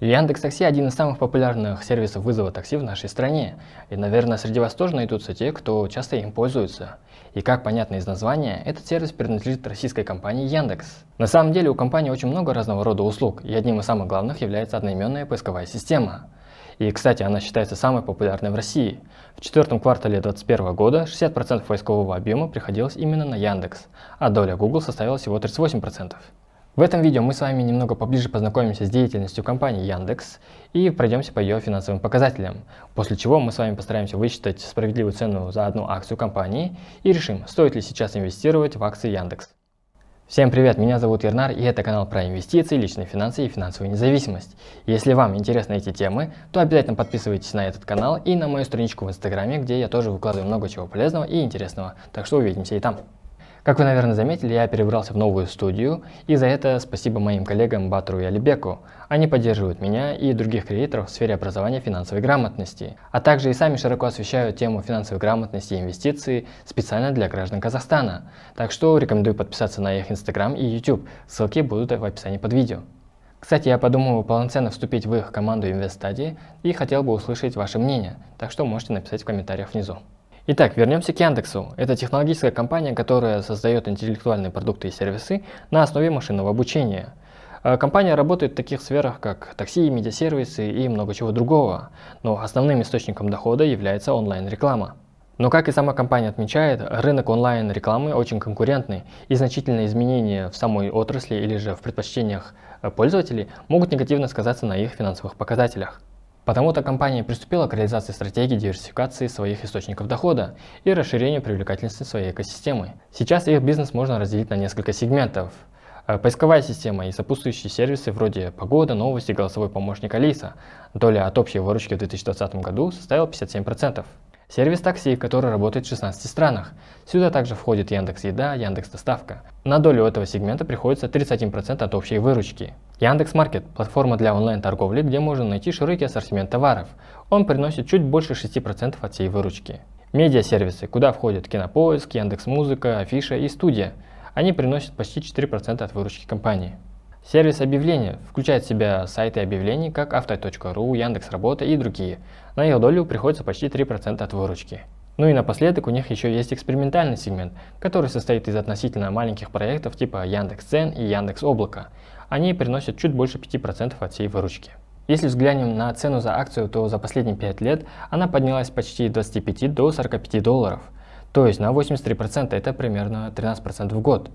Яндекс Такси – один из самых популярных сервисов вызова такси в нашей стране. И, наверное, среди вас тоже найдутся те, кто часто им пользуется. И как понятно из названия, этот сервис принадлежит российской компании Яндекс. На самом деле у компании очень много разного рода услуг, и одним из самых главных является одноименная поисковая система. И, кстати, она считается самой популярной в России. В четвертом квартале 2021 года 60% поискового объема приходилось именно на Яндекс, а доля Google составила всего 38%. В этом видео мы с вами немного поближе познакомимся с деятельностью компании Яндекс и пройдемся по ее финансовым показателям, после чего мы с вами постараемся высчитать справедливую цену за одну акцию компании и решим, стоит ли сейчас инвестировать в акции Яндекс. Всем привет, меня зовут Ернар и это канал про инвестиции, личные финансы и финансовую независимость. Если вам интересны эти темы, то обязательно подписывайтесь на этот канал и на мою страничку в инстаграме, где я тоже выкладываю много чего полезного и интересного, так что увидимся и там. Как вы, наверное, заметили, я перебрался в новую студию, и за это спасибо моим коллегам Батру и Алибеку. Они поддерживают меня и других креаторов в сфере образования финансовой грамотности, а также и сами широко освещают тему финансовой грамотности и инвестиций специально для граждан Казахстана. Так что рекомендую подписаться на их Instagram и YouTube, ссылки будут в описании под видео. Кстати, я подумал полноценно вступить в их команду InvestStudy и хотел бы услышать ваше мнение, так что можете написать в комментариях внизу. Итак, вернемся к Яндексу. Это технологическая компания, которая создает интеллектуальные продукты и сервисы на основе машинного обучения. Э, компания работает в таких сферах, как такси, медиасервисы и много чего другого, но основным источником дохода является онлайн-реклама. Но как и сама компания отмечает, рынок онлайн-рекламы очень конкурентный, и значительные изменения в самой отрасли или же в предпочтениях э, пользователей могут негативно сказаться на их финансовых показателях. Потому-то компания приступила к реализации стратегии диверсификации своих источников дохода и расширению привлекательности своей экосистемы. Сейчас их бизнес можно разделить на несколько сегментов. Э, поисковая система и сопутствующие сервисы вроде «Погода», «Новости», «Голосовой помощник Алиса». Доля от общей выручки в 2020 году составила 57% сервис такси, который работает в 16 странах. Сюда также входит Яндекс Еда, Яндекс Доставка. На долю этого сегмента приходится 31% от общей выручки. Яндекс Маркет – платформа для онлайн-торговли, где можно найти широкий ассортимент товаров. Он приносит чуть больше 6% от всей выручки. Медиа-сервисы, куда входят Кинопоиск, Яндекс Музыка, Афиша и Студия. Они приносят почти 4% от выручки компании. Сервис объявлений включает в себя сайты объявлений, как авто.ру, Яндекс.Работа и другие. На их долю приходится почти 3% от выручки. Ну и напоследок у них еще есть экспериментальный сегмент, который состоит из относительно маленьких проектов типа Яндекс.Цен и Яндекс Они приносят чуть больше 5% от всей выручки. Если взглянем на цену за акцию, то за последние 5 лет она поднялась почти 25 до 45 долларов. То есть на 83% это примерно 13% в год.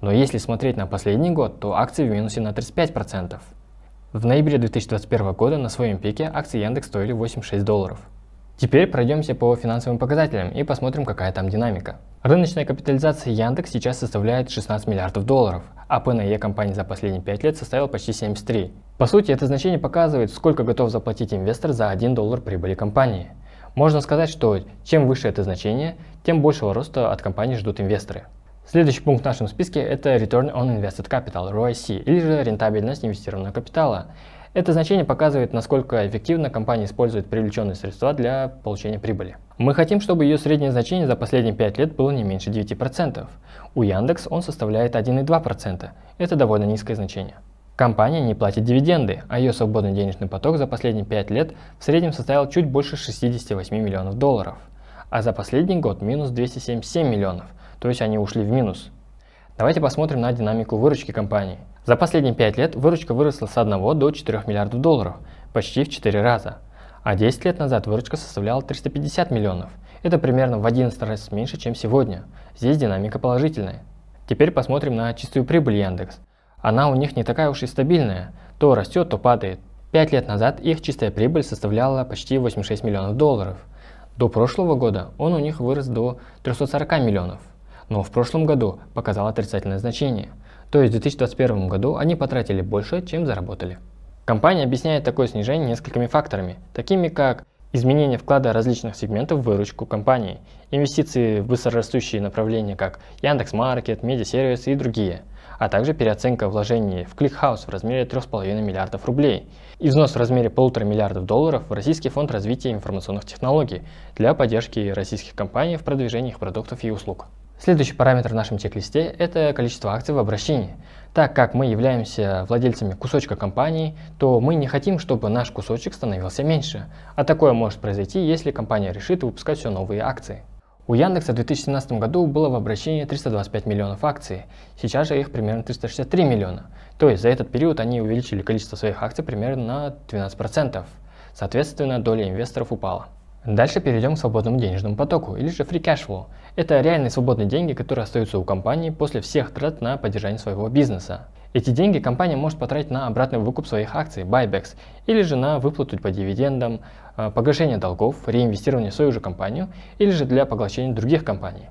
Но если смотреть на последний год, то акции в минусе на 35%. В ноябре 2021 года на своем пике акции Яндекс стоили 86 долларов. Теперь пройдемся по финансовым показателям и посмотрим, какая там динамика. Рыночная капитализация Яндекс сейчас составляет 16 миллиардов долларов, а ПНЕ e компании за последние 5 лет составил почти 73. По сути, это значение показывает, сколько готов заплатить инвестор за 1 доллар прибыли компании. Можно сказать, что чем выше это значение, тем большего роста от компании ждут инвесторы. Следующий пункт в нашем списке – это Return on Invested Capital, ROIC, или же рентабельность инвестированного капитала. Это значение показывает, насколько эффективно компания использует привлеченные средства для получения прибыли. Мы хотим, чтобы ее среднее значение за последние 5 лет было не меньше 9%. У Яндекс он составляет 1,2%. Это довольно низкое значение. Компания не платит дивиденды, а ее свободный денежный поток за последние 5 лет в среднем составил чуть больше 68 миллионов долларов, а за последний год минус 277 миллионов – то есть они ушли в минус. Давайте посмотрим на динамику выручки компании. За последние 5 лет выручка выросла с 1 до 4 миллиардов долларов, почти в 4 раза. А 10 лет назад выручка составляла 350 миллионов. Это примерно в 11 раз меньше, чем сегодня. Здесь динамика положительная. Теперь посмотрим на чистую прибыль Яндекс. Она у них не такая уж и стабильная. То растет, то падает. 5 лет назад их чистая прибыль составляла почти 86 миллионов долларов. До прошлого года он у них вырос до 340 миллионов но в прошлом году показал отрицательное значение. То есть в 2021 году они потратили больше, чем заработали. Компания объясняет такое снижение несколькими факторами, такими как изменение вклада различных сегментов в выручку компании, инвестиции в быстрорастущие направления, как Яндекс.Маркет, медиасервисы и другие, а также переоценка вложений в ClickHouse в размере 3,5 миллиардов рублей и взнос в размере 1,5 миллиардов долларов в Российский фонд развития информационных технологий для поддержки российских компаний в продвижении их продуктов и услуг. Следующий параметр в нашем чек-листе – это количество акций в обращении. Так как мы являемся владельцами кусочка компании, то мы не хотим, чтобы наш кусочек становился меньше. А такое может произойти, если компания решит выпускать все новые акции. У Яндекса в 2017 году было в обращении 325 миллионов акций, сейчас же их примерно 363 миллиона. То есть за этот период они увеличили количество своих акций примерно на 12%. Соответственно, доля инвесторов упала. Дальше перейдем к свободному денежному потоку, или же free cash flow. Это реальные свободные деньги, которые остаются у компании после всех трат на поддержание своего бизнеса. Эти деньги компания может потратить на обратный выкуп своих акций, buybacks, или же на выплату по дивидендам, э, погашение долгов, реинвестирование в свою же компанию, или же для поглощения других компаний.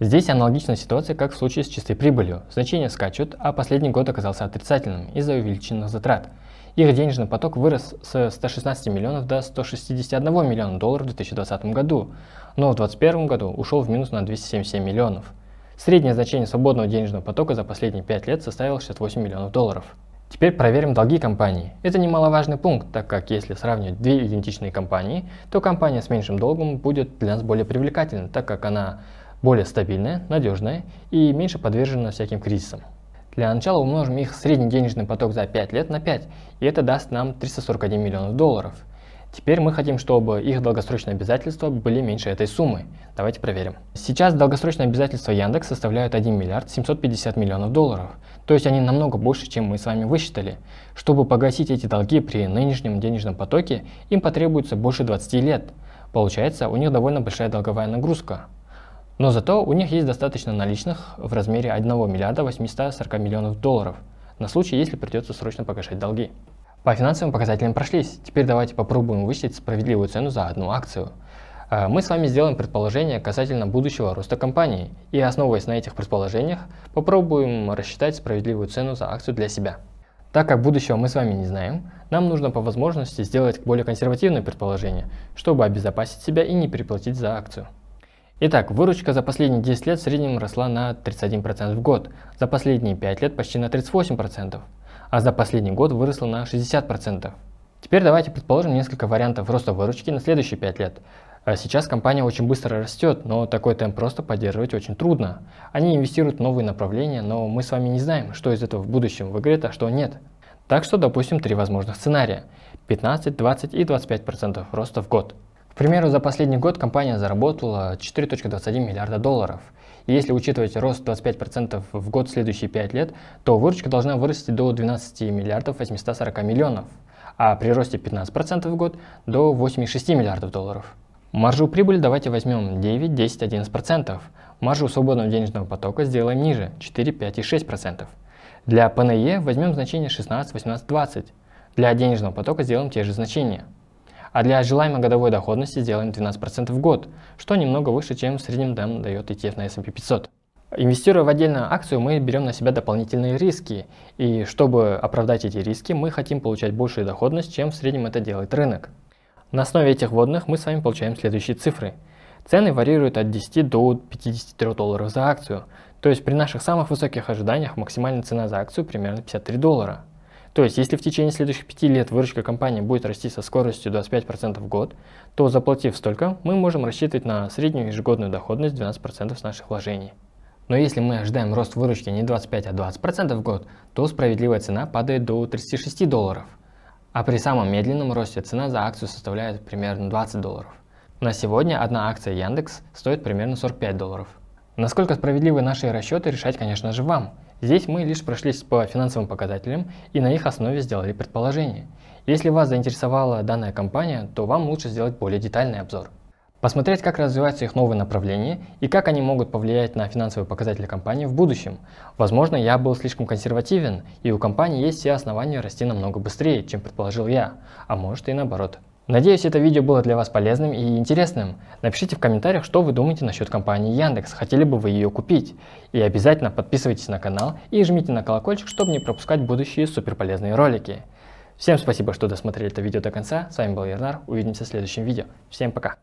Здесь аналогичная ситуация, как в случае с чистой прибылью. Значения скачут, а последний год оказался отрицательным из-за увеличенных затрат. Их денежный поток вырос с 116 миллионов до 161 миллиона долларов в 2020 году, но в 2021 году ушел в минус на 277 миллионов. Среднее значение свободного денежного потока за последние 5 лет составило 68 миллионов долларов. Теперь проверим долги компании. Это немаловажный пункт, так как если сравнивать две идентичные компании, то компания с меньшим долгом будет для нас более привлекательна, так как она более стабильная, надежная и меньше подвержена всяким кризисам. Для начала умножим их средний денежный поток за 5 лет на 5, и это даст нам 341 миллион долларов. Теперь мы хотим, чтобы их долгосрочные обязательства были меньше этой суммы. Давайте проверим. Сейчас долгосрочные обязательства Яндекс составляют 1 миллиард 750 миллионов долларов. То есть они намного больше, чем мы с вами высчитали. Чтобы погасить эти долги при нынешнем денежном потоке, им потребуется больше 20 лет. Получается, у них довольно большая долговая нагрузка. Но зато у них есть достаточно наличных в размере 1 миллиарда 840 миллионов долларов на случай, если придется срочно погашать долги. По финансовым показателям прошлись. Теперь давайте попробуем вычислить справедливую цену за одну акцию. Э, мы с вами сделаем предположение касательно будущего роста компании и, основываясь на этих предположениях, попробуем рассчитать справедливую цену за акцию для себя. Так как будущего мы с вами не знаем, нам нужно по возможности сделать более консервативное предположение, чтобы обезопасить себя и не переплатить за акцию. Итак, выручка за последние 10 лет в среднем росла на 31% в год, за последние 5 лет почти на 38%, а за последний год выросла на 60%. Теперь давайте предположим несколько вариантов роста выручки на следующие 5 лет. Э, сейчас компания очень быстро растет, но такой темп просто поддерживать очень трудно. Они инвестируют в новые направления, но мы с вами не знаем, что из этого в будущем выиграет, а что нет. Так что допустим три возможных сценария. 15, 20 и 25% роста в год примеру, за последний год компания заработала 4.21 миллиарда долларов. И если учитывать рост 25% в год в следующие 5 лет, то выручка должна вырасти до 12 миллиардов 840 миллионов, а при росте 15% в год до 8,6 миллиардов долларов. Маржу прибыли давайте возьмем 9, 10, 11%. Маржу свободного денежного потока сделаем ниже 4, 5 и 6%. Для ПНЕ возьмем значение 16, 18, 20. Для денежного потока сделаем те же значения – а для желаемой годовой доходности сделаем 12% в год, что немного выше, чем в среднем нам дает ETF на S&P 500. Инвестируя в отдельную акцию, мы берем на себя дополнительные риски, и чтобы оправдать эти риски, мы хотим получать большую доходность, чем в среднем это делает рынок. На основе этих вводных мы с вами получаем следующие цифры. Цены варьируют от 10 до 53 долларов за акцию, то есть при наших самых высоких ожиданиях максимальная цена за акцию примерно 53 доллара. То есть, если в течение следующих 5 лет выручка компании будет расти со скоростью 25% в год, то заплатив столько, мы можем рассчитывать на среднюю ежегодную доходность 12% с наших вложений. Но если мы ожидаем рост выручки не 25, а 20% в год, то справедливая цена падает до 36 долларов. А при самом медленном росте цена за акцию составляет примерно 20 долларов. На сегодня одна акция Яндекс стоит примерно 45 долларов. Насколько справедливы наши расчеты, решать, конечно же, вам – Здесь мы лишь прошлись по финансовым показателям и на их основе сделали предположение. Если вас заинтересовала данная компания, то вам лучше сделать более детальный обзор. Посмотреть, как развиваются их новые направления и как они могут повлиять на финансовые показатели компании в будущем. Возможно, я был слишком консервативен, и у компании есть все основания расти намного быстрее, чем предположил я, а может и наоборот. Надеюсь, это видео было для вас полезным и интересным. Напишите в комментариях, что вы думаете насчет компании Яндекс, хотели бы вы ее купить. И обязательно подписывайтесь на канал и жмите на колокольчик, чтобы не пропускать будущие суперполезные ролики. Всем спасибо, что досмотрели это видео до конца. С вами был Ернар. Увидимся в следующем видео. Всем пока.